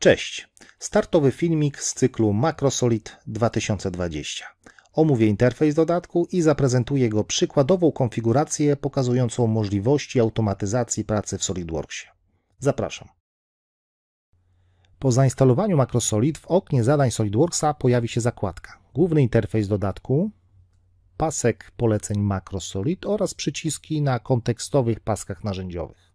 Cześć! Startowy filmik z cyklu Macrosolid 2020. Omówię interfejs dodatku i zaprezentuję jego przykładową konfigurację pokazującą możliwości automatyzacji pracy w SolidWorksie. Zapraszam. Po zainstalowaniu Macrosolid w oknie zadań SolidWorksa pojawi się zakładka Główny interfejs dodatku, pasek poleceń Macrosolid oraz przyciski na kontekstowych paskach narzędziowych.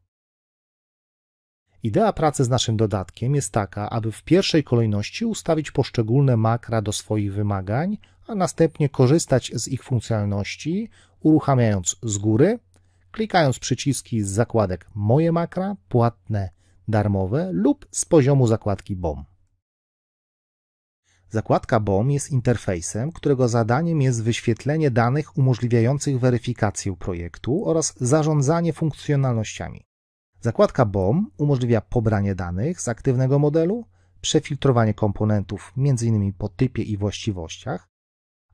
Idea pracy z naszym dodatkiem jest taka, aby w pierwszej kolejności ustawić poszczególne makra do swoich wymagań, a następnie korzystać z ich funkcjonalności, uruchamiając z góry, klikając przyciski z zakładek Moje makra, płatne, darmowe lub z poziomu zakładki BOM. Zakładka BOM jest interfejsem, którego zadaniem jest wyświetlenie danych umożliwiających weryfikację projektu oraz zarządzanie funkcjonalnościami. Zakładka BOM umożliwia pobranie danych z aktywnego modelu, przefiltrowanie komponentów m.in. po typie i właściwościach,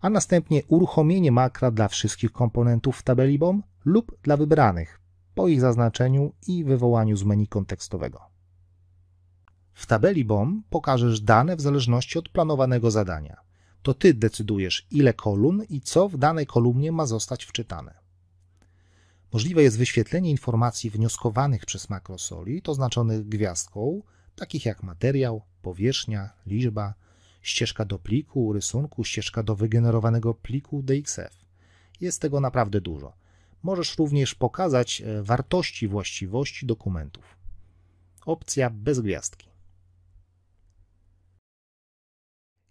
a następnie uruchomienie makra dla wszystkich komponentów w tabeli BOM lub dla wybranych po ich zaznaczeniu i wywołaniu z menu kontekstowego. W tabeli BOM pokażesz dane w zależności od planowanego zadania. To ty decydujesz ile kolumn i co w danej kolumnie ma zostać wczytane. Możliwe jest wyświetlenie informacji wnioskowanych przez makrosoli, to gwiazdką, takich jak materiał, powierzchnia, liczba, ścieżka do pliku, rysunku, ścieżka do wygenerowanego pliku DXF. Jest tego naprawdę dużo. Możesz również pokazać e, wartości właściwości dokumentów. Opcja bez gwiazdki.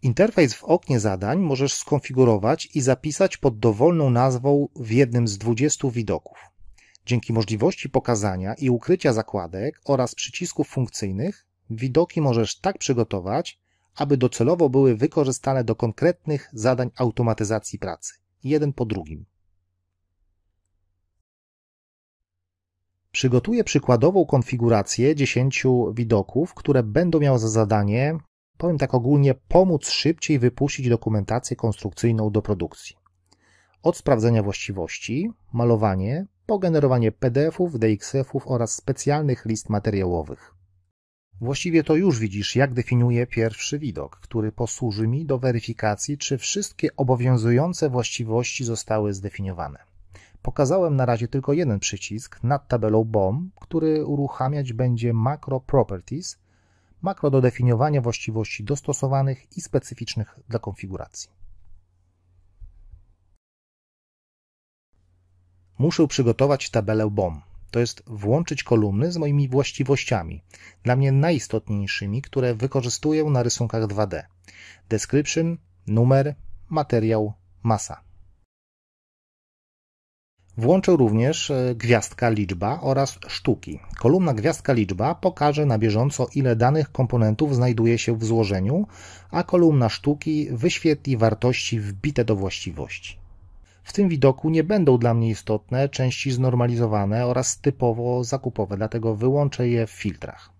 Interfejs w oknie zadań możesz skonfigurować i zapisać pod dowolną nazwą w jednym z 20 widoków. Dzięki możliwości pokazania i ukrycia zakładek oraz przycisków funkcyjnych, widoki możesz tak przygotować, aby docelowo były wykorzystane do konkretnych zadań automatyzacji pracy, jeden po drugim. Przygotuję przykładową konfigurację 10 widoków, które będą miały za zadanie powiem tak ogólnie, pomóc szybciej wypuścić dokumentację konstrukcyjną do produkcji. Od sprawdzenia właściwości, malowanie, po generowanie PDF-ów, DXF-ów oraz specjalnych list materiałowych. Właściwie to już widzisz, jak definiuję pierwszy widok, który posłuży mi do weryfikacji, czy wszystkie obowiązujące właściwości zostały zdefiniowane. Pokazałem na razie tylko jeden przycisk nad tabelą BOM, który uruchamiać będzie Macro Properties – makro do definiowania właściwości dostosowanych i specyficznych dla konfiguracji. Muszę przygotować tabelę BOM, to jest włączyć kolumny z moimi właściwościami, dla mnie najistotniejszymi, które wykorzystuję na rysunkach 2D. Description, numer, materiał, masa. Włączę również e, gwiazdka liczba oraz sztuki. Kolumna gwiazdka liczba pokaże na bieżąco ile danych komponentów znajduje się w złożeniu, a kolumna sztuki wyświetli wartości wbite do właściwości. W tym widoku nie będą dla mnie istotne części znormalizowane oraz typowo zakupowe, dlatego wyłączę je w filtrach.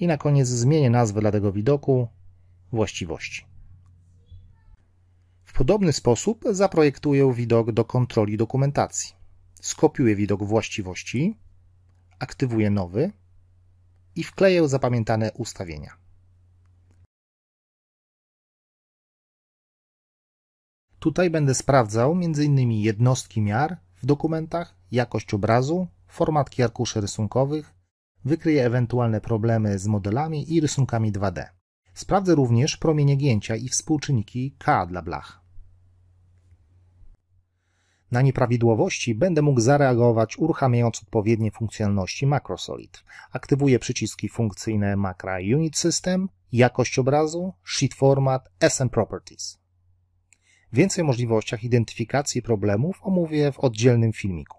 I na koniec zmienię nazwę dla tego widoku właściwości podobny sposób zaprojektuję widok do kontroli dokumentacji. Skopiuję widok właściwości, aktywuję nowy i wkleję zapamiętane ustawienia. Tutaj będę sprawdzał m.in. jednostki miar w dokumentach, jakość obrazu, formatki arkuszy rysunkowych, wykryję ewentualne problemy z modelami i rysunkami 2D. Sprawdzę również promienie gięcia i współczynniki K dla blach. Na nieprawidłowości będę mógł zareagować uruchamiając odpowiednie funkcjonalności MacroSolid. Aktywuję przyciski funkcyjne makra Unit System, jakość obrazu, sheet format, SM Properties. Więcej o możliwościach identyfikacji problemów omówię w oddzielnym filmiku.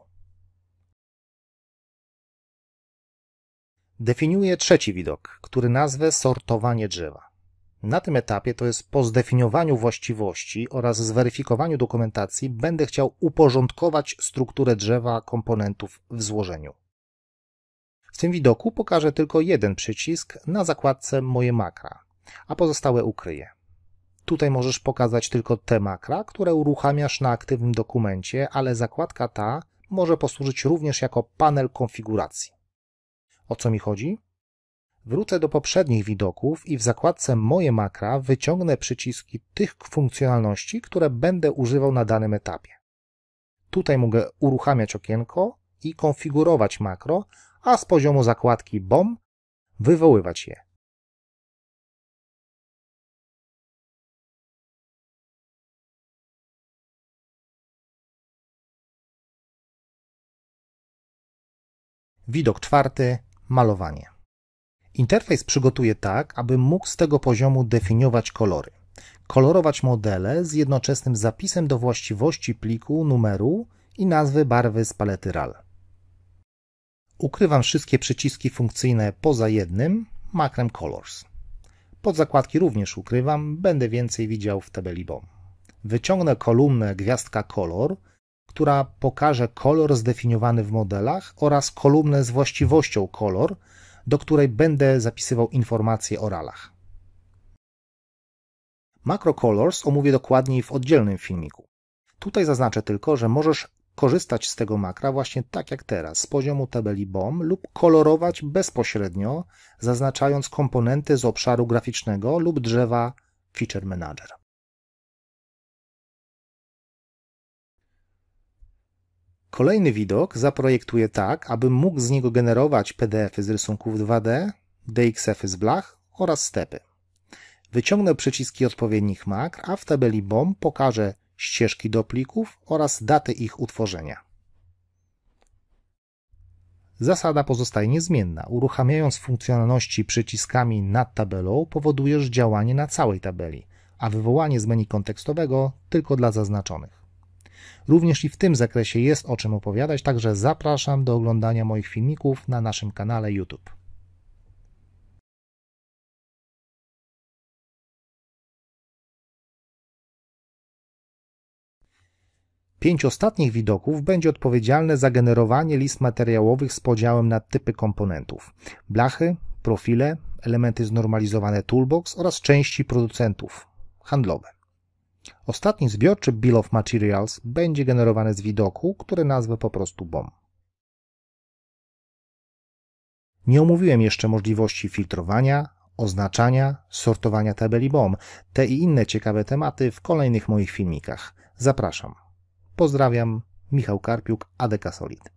Definiuję trzeci widok, który nazwę sortowanie drzewa. Na tym etapie, to jest po zdefiniowaniu właściwości oraz zweryfikowaniu dokumentacji, będę chciał uporządkować strukturę drzewa komponentów w złożeniu. W tym widoku pokażę tylko jeden przycisk na zakładce Moje makra, a pozostałe ukryję. Tutaj możesz pokazać tylko te makra, które uruchamiasz na aktywnym dokumencie, ale zakładka ta może posłużyć również jako panel konfiguracji. O co mi chodzi? Wrócę do poprzednich widoków i w zakładce Moje makra wyciągnę przyciski tych funkcjonalności, które będę używał na danym etapie. Tutaj mogę uruchamiać okienko i konfigurować makro, a z poziomu zakładki BOM wywoływać je. Widok czwarty malowanie. Interfejs przygotuję tak, aby mógł z tego poziomu definiować kolory, kolorować modele z jednoczesnym zapisem do właściwości pliku, numeru i nazwy barwy z palety RAL. Ukrywam wszystkie przyciski funkcyjne poza jednym, makrem Colors. Podzakładki również ukrywam, będę więcej widział w tabeli BOM. Wyciągnę kolumnę gwiazdka Color, która pokaże kolor zdefiniowany w modelach oraz kolumnę z właściwością kolor, do której będę zapisywał informacje o ralach. Macro Colors omówię dokładniej w oddzielnym filmiku. Tutaj zaznaczę tylko, że możesz korzystać z tego makra właśnie tak jak teraz, z poziomu tabeli BOM lub kolorować bezpośrednio, zaznaczając komponenty z obszaru graficznego lub drzewa Feature Manager. Kolejny widok zaprojektuję tak, aby mógł z niego generować PDFy z rysunków 2D, DXFy z blach oraz stepy. Wyciągnę przyciski odpowiednich makr, a w tabeli BOM pokażę ścieżki do plików oraz datę ich utworzenia. Zasada pozostaje niezmienna. Uruchamiając funkcjonalności przyciskami nad tabelą powodujesz działanie na całej tabeli, a wywołanie z menu kontekstowego tylko dla zaznaczonych. Również i w tym zakresie jest o czym opowiadać, także zapraszam do oglądania moich filmików na naszym kanale YouTube. Pięć ostatnich widoków będzie odpowiedzialne za generowanie list materiałowych z podziałem na typy komponentów: blachy, profile, elementy znormalizowane toolbox oraz części producentów handlowe. Ostatni zbiorczy Bill of Materials będzie generowany z widoku, który nazwę po prostu BOM. Nie omówiłem jeszcze możliwości filtrowania, oznaczania, sortowania tabeli BOM, te i inne ciekawe tematy w kolejnych moich filmikach. Zapraszam. Pozdrawiam, Michał Karpiuk, ADK Solid.